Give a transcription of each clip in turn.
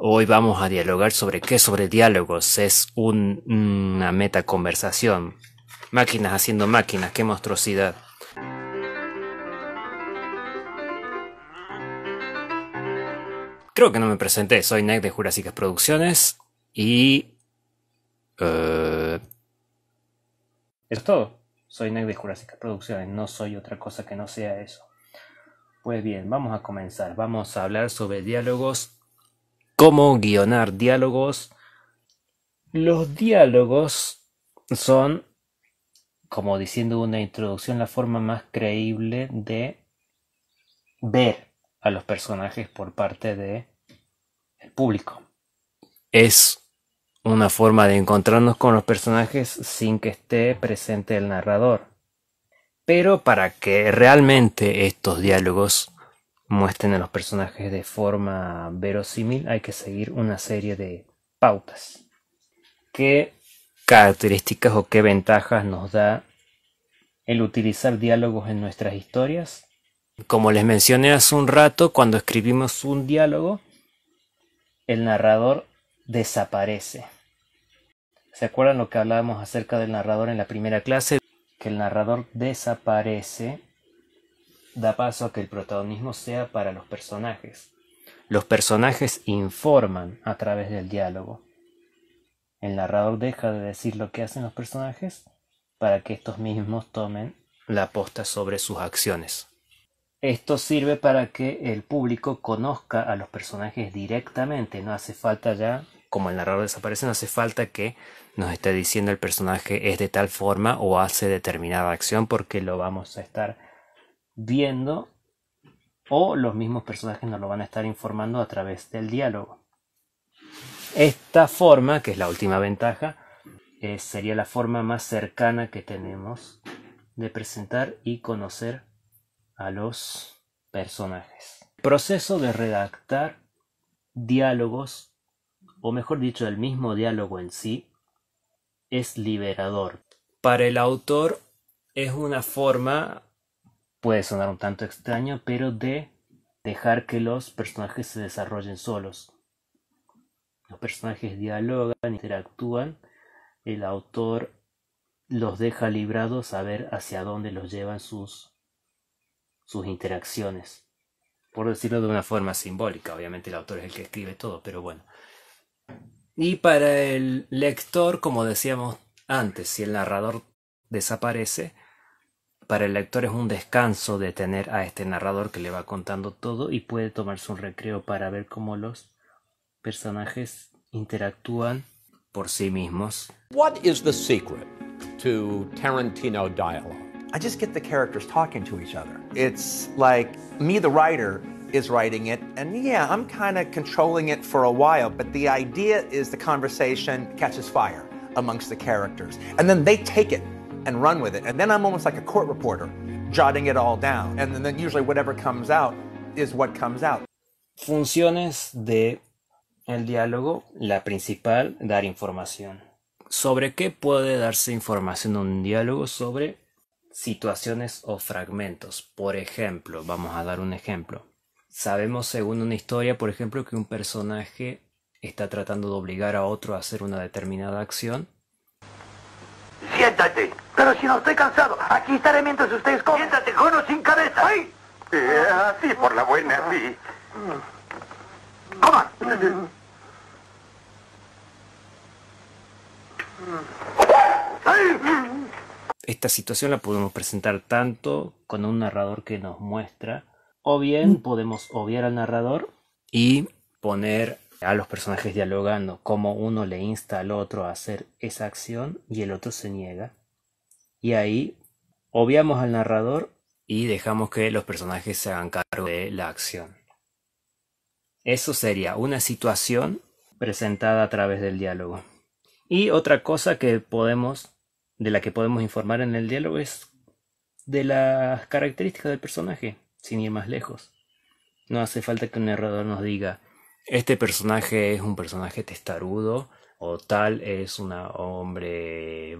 Hoy vamos a dialogar sobre qué sobre diálogos. Es una meta conversación. Máquinas haciendo máquinas, qué monstruosidad. Creo que no me presenté, soy Nick de Jurásicas Producciones y... Eh, eso es todo. Soy Nick de Jurásicas Producciones, no soy otra cosa que no sea eso. Pues bien, vamos a comenzar. Vamos a hablar sobre diálogos cómo guionar diálogos. Los diálogos son, como diciendo una introducción, la forma más creíble de ver a los personajes por parte del público. Es una forma de encontrarnos con los personajes sin que esté presente el narrador. Pero para que realmente estos diálogos muestren a los personajes de forma verosímil, hay que seguir una serie de pautas. ¿Qué características o qué ventajas nos da el utilizar diálogos en nuestras historias? Como les mencioné hace un rato, cuando escribimos un diálogo, el narrador desaparece. ¿Se acuerdan lo que hablábamos acerca del narrador en la primera clase? Que el narrador desaparece da paso a que el protagonismo sea para los personajes. Los personajes informan a través del diálogo. El narrador deja de decir lo que hacen los personajes para que estos mismos tomen la aposta sobre sus acciones. Esto sirve para que el público conozca a los personajes directamente, no hace falta ya, como el narrador desaparece, no hace falta que nos esté diciendo el personaje es de tal forma o hace determinada acción porque lo vamos a estar viendo o los mismos personajes nos lo van a estar informando a través del diálogo. Esta forma, que es la última ventaja, eh, sería la forma más cercana que tenemos de presentar y conocer a los personajes. Proceso de redactar diálogos, o mejor dicho, el mismo diálogo en sí, es liberador. Para el autor es una forma puede sonar un tanto extraño, pero de dejar que los personajes se desarrollen solos. Los personajes dialogan, interactúan, el autor los deja librados a ver hacia dónde los llevan sus, sus interacciones. Por decirlo de una forma simbólica, obviamente el autor es el que escribe todo, pero bueno. Y para el lector, como decíamos antes, si el narrador desaparece, para el lector es un descanso de tener a este narrador que le va contando todo y puede tomarse un recreo para ver cómo los personajes interactúan por sí mismos. What is the secret to Tarantino dialogue? I just get the characters talking to each other. It's like me the writer is writing it, and yeah, I'm kind of controlling it for a while, but the idea is the conversation catches fire amongst the characters, and then they take it and run with it. And then I'm almost like a court reporter, jotting it all down. And then usually whatever comes out is what comes out. Funciones de el diálogo, la principal, dar información. ¿Sobre qué puede darse información en un diálogo? Sobre situaciones o fragmentos. Por ejemplo, vamos a dar un ejemplo. Sabemos según una historia, por ejemplo, que un personaje está tratando de obligar a otro a hacer una determinada acción. Siéntate. Pero si no estoy cansado, aquí estaré mientras ustedes comen. Siéntate, o sin cabeza. ¡Ay! Eh, así por la buena, sí. ¡Coman! Esta situación la podemos presentar tanto con un narrador que nos muestra, o bien podemos obviar al narrador y poner a los personajes dialogando, como uno le insta al otro a hacer esa acción y el otro se niega. Y ahí obviamos al narrador y dejamos que los personajes se hagan cargo de la acción. Eso sería una situación presentada a través del diálogo. Y otra cosa que podemos de la que podemos informar en el diálogo es de las características del personaje, sin ir más lejos. No hace falta que un narrador nos diga este personaje es un personaje testarudo o tal es un hombre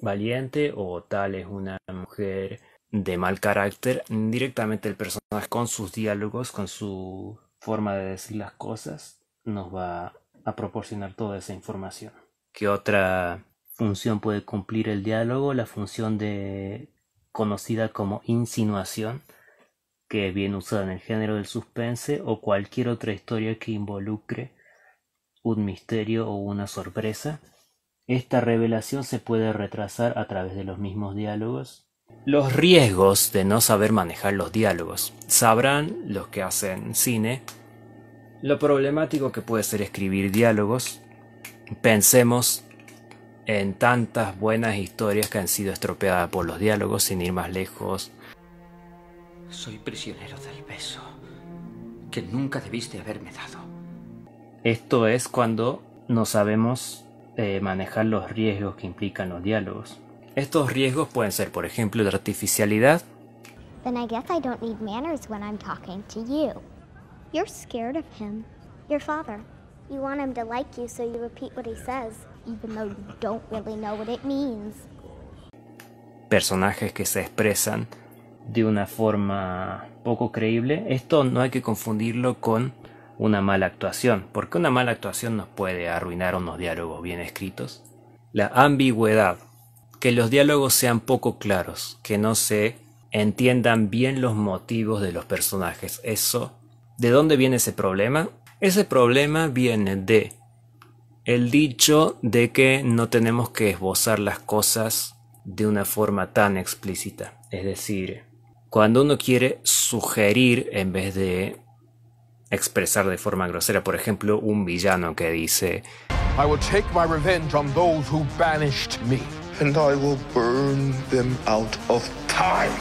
valiente o tal es una mujer de mal carácter. Directamente el personaje con sus diálogos, con su forma de decir las cosas, nos va a proporcionar toda esa información. ¿Qué otra función puede cumplir el diálogo? La función de conocida como insinuación, que es bien usada en el género del suspense o cualquier otra historia que involucre un misterio o una sorpresa. Esta revelación se puede retrasar a través de los mismos diálogos. Los riesgos de no saber manejar los diálogos. Sabrán los que hacen cine lo problemático que puede ser escribir diálogos. Pensemos en tantas buenas historias que han sido estropeadas por los diálogos sin ir más lejos. Soy prisionero del beso que nunca debiste haberme dado. Esto es cuando no sabemos eh, manejar los riesgos que implican los diálogos. Estos riesgos pueden ser, por ejemplo, de artificialidad. Personajes que se expresan de una forma poco creíble. Esto no hay que confundirlo con una mala actuación, porque una mala actuación nos puede arruinar unos diálogos bien escritos. La ambigüedad, que los diálogos sean poco claros, que no se entiendan bien los motivos de los personajes. Eso, ¿de dónde viene ese problema? Ese problema viene de el dicho de que no tenemos que esbozar las cosas de una forma tan explícita. Es decir, cuando uno quiere sugerir en vez de expresar de forma grosera. Por ejemplo, un villano que dice... I will take my revenge those who banished me. And I will burn them out of time.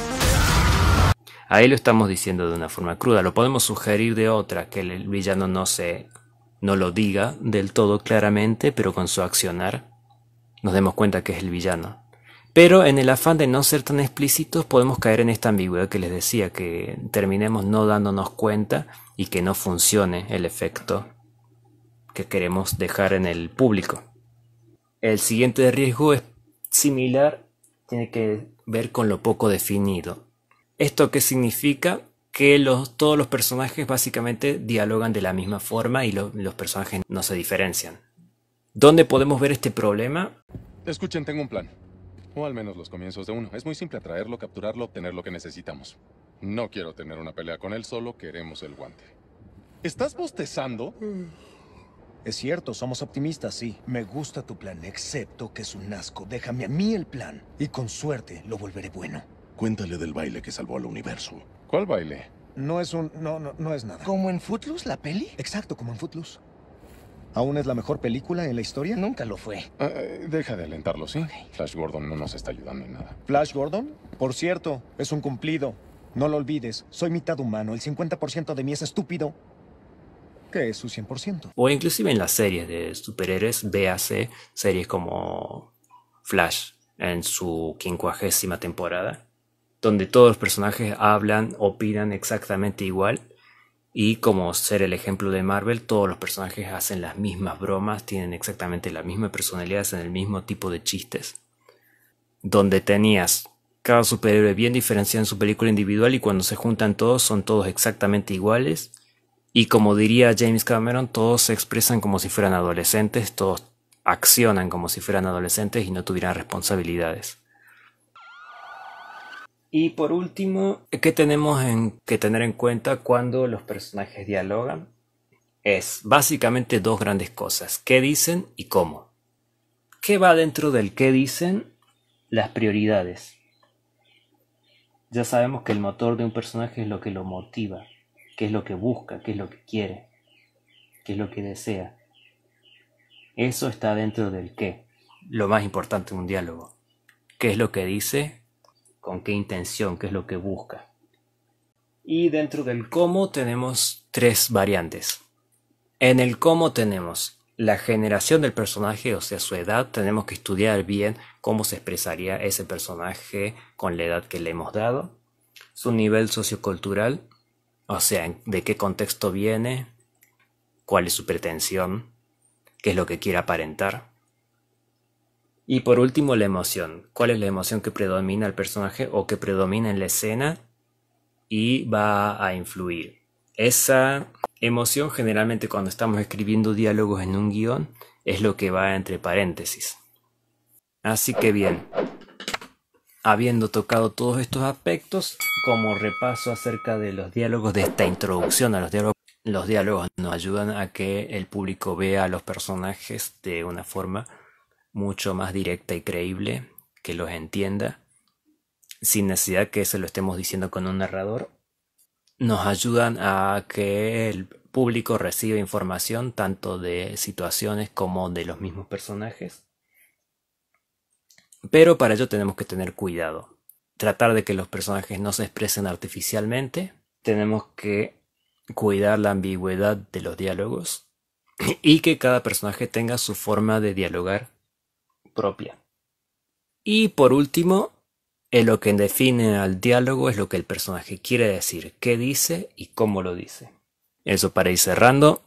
Ahí lo estamos diciendo de una forma cruda. Lo podemos sugerir de otra, que el villano no se... no lo diga del todo claramente, pero con su accionar nos demos cuenta que es el villano. Pero en el afán de no ser tan explícitos podemos caer en esta ambigüedad que les decía, que terminemos no dándonos cuenta y que no funcione el efecto que queremos dejar en el público. El siguiente riesgo es similar, tiene que ver con lo poco definido. ¿Esto qué significa? Que todos los personajes básicamente dialogan de la misma forma y los personajes no se diferencian. ¿Dónde podemos ver este problema? Escuchen, tengo un plan. O al menos los comienzos de uno. Es muy simple atraerlo, capturarlo, obtener lo que necesitamos. No quiero tener una pelea con él, solo queremos el guante. ¿Estás bostezando? Mm. Es cierto, somos optimistas, sí. Me gusta tu plan, excepto que es un asco. Déjame a mí el plan. Y con suerte lo volveré bueno. Cuéntale del baile que salvó al universo. ¿Cuál baile? No es un... No, no, no es nada. ¿Como en Footloose, la peli? Exacto, como en Footloose. ¿Aún es la mejor película en la historia? Nunca lo fue. Ah, eh, deja de alentarlo, ¿sí? Flash Gordon no nos está ayudando en nada. ¿Flash Gordon? Por cierto, es un cumplido. No lo olvides, soy mitad humano, el 50% de mí es estúpido, que es su 100%. O inclusive en las series de superhéroes, véase series como Flash en su quincuagésima temporada, donde todos los personajes hablan, opinan exactamente igual. Y como ser el ejemplo de Marvel, todos los personajes hacen las mismas bromas, tienen exactamente la misma personalidad, hacen el mismo tipo de chistes. Donde tenías cada superhéroe bien diferenciado en su película individual y cuando se juntan todos son todos exactamente iguales. Y como diría James Cameron, todos se expresan como si fueran adolescentes, todos accionan como si fueran adolescentes y no tuvieran responsabilidades. Y por último, ¿qué tenemos que tener en cuenta cuando los personajes dialogan? Es básicamente dos grandes cosas, qué dicen y cómo. ¿Qué va dentro del qué dicen? Las prioridades. Ya sabemos que el motor de un personaje es lo que lo motiva, qué es lo que busca, qué es lo que quiere, qué es lo que desea. Eso está dentro del qué. Lo más importante de un diálogo. ¿Qué es lo que dice? ¿Con qué intención? ¿Qué es lo que busca? Y dentro del cómo tenemos tres variantes. En el cómo tenemos la generación del personaje, o sea, su edad, tenemos que estudiar bien cómo se expresaría ese personaje con la edad que le hemos dado, su nivel sociocultural, o sea, de qué contexto viene, cuál es su pretensión, qué es lo que quiere aparentar. Y por último, la emoción. ¿Cuál es la emoción que predomina el personaje o que predomina en la escena y va a influir? Esa emoción generalmente cuando estamos escribiendo diálogos en un guión es lo que va entre paréntesis. Así que bien, habiendo tocado todos estos aspectos, como repaso acerca de los diálogos, de esta introducción a los diálogos, los diálogos nos ayudan a que el público vea a los personajes de una forma mucho más directa y creíble, que los entienda, sin necesidad que se lo estemos diciendo con un narrador nos ayudan a que el público reciba información tanto de situaciones como de los mismos personajes. Pero para ello tenemos que tener cuidado. Tratar de que los personajes no se expresen artificialmente. Tenemos que cuidar la ambigüedad de los diálogos. Y que cada personaje tenga su forma de dialogar propia. Y por último, es lo que define al diálogo es lo que el personaje quiere decir, qué dice y cómo lo dice. Eso para ir cerrando.